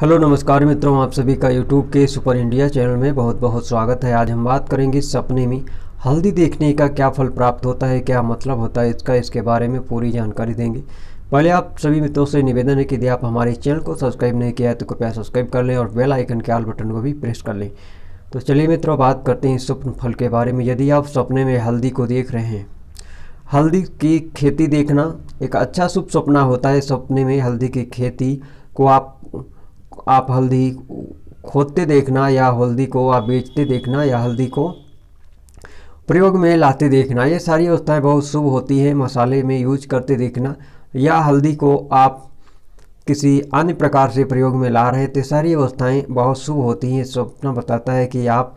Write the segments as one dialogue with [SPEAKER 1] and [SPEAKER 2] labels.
[SPEAKER 1] hello नमस्कार मित्रों आप सभी का यूट्यूब के सुपर इंडिया चैनल में बहुत बहुत स्वागत है आज हम बात करेंगे सपने में हल्दी देखने का क्या फल प्राप्त होता है क्या मतलब होता है इसका इसके बारे में पूरी जानकारी देंगे पहले आप सभी मित्रों से निवेदन है कि यदि आप हमारे चैनल को सब्सक्राइब नहीं किया है तो कृपया सब्सक्राइब कर लें और बेल आइकन के आल बटन को भी प्रेस कर लें तो चलिए मित्रों बात करते हैं स्वप्न फल के बारे में यदि आप सपने में हल्दी को देख रहे हैं हल्दी की खेती देखना एक अच्छा शुभ सपना होता है सपने में हल्दी की खेती को आप आप हल्दी खोदते देखना या हल्दी को आप बेचते देखना या हल्दी को प्रयोग में लाते देखना ये सारी अवस्थाएँ बहुत शुभ होती हैं मसाले में यूज करते देखना या हल्दी को आप किसी अन्य प्रकार से प्रयोग में ला रहे थे तो सारी अवस्थाएँ बहुत शुभ होती हैं सपना बताता है कि आप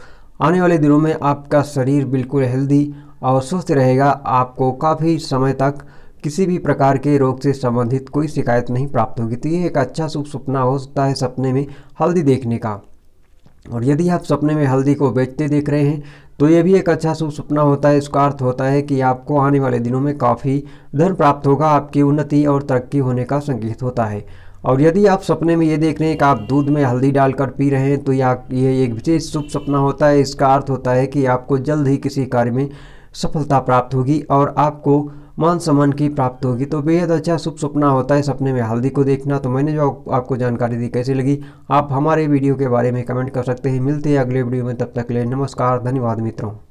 [SPEAKER 1] आने वाले दिनों में आपका शरीर बिल्कुल हेल्दी और स्वस्थ रहेगा आपको काफ़ी समय तक किसी भी प्रकार के रोग से संबंधित कोई शिकायत नहीं प्राप्त होगी तो ये एक अच्छा शुभ सपना हो सकता है सपने में हल्दी देखने का और यदि आप सपने में हल्दी को बेचते देख रहे हैं तो ये भी एक अच्छा शुभ सपना होता है इसका अर्थ होता है कि आपको आने वाले दिनों में काफ़ी धन प्राप्त होगा आपकी उन्नति और तरक्की होने का संकेत होता है और यदि आप सपने में ये देख रहे हैं कि आप दूध में हल्दी डालकर पी रहे हैं तो या ये एक विशेष शुभ सपना होता है इसका अर्थ होता है कि आपको जल्द ही किसी कार्य में सफलता प्राप्त होगी और आपको मान सम्मान की प्राप्त होगी तो बेहद अच्छा शुभ सपना होता है सपने में हल्दी को देखना तो मैंने जो आपको जानकारी दी कैसी लगी आप हमारे वीडियो के बारे में कमेंट कर सकते हैं मिलते हैं अगले वीडियो में तब तक ले नमस्कार धन्यवाद मित्रों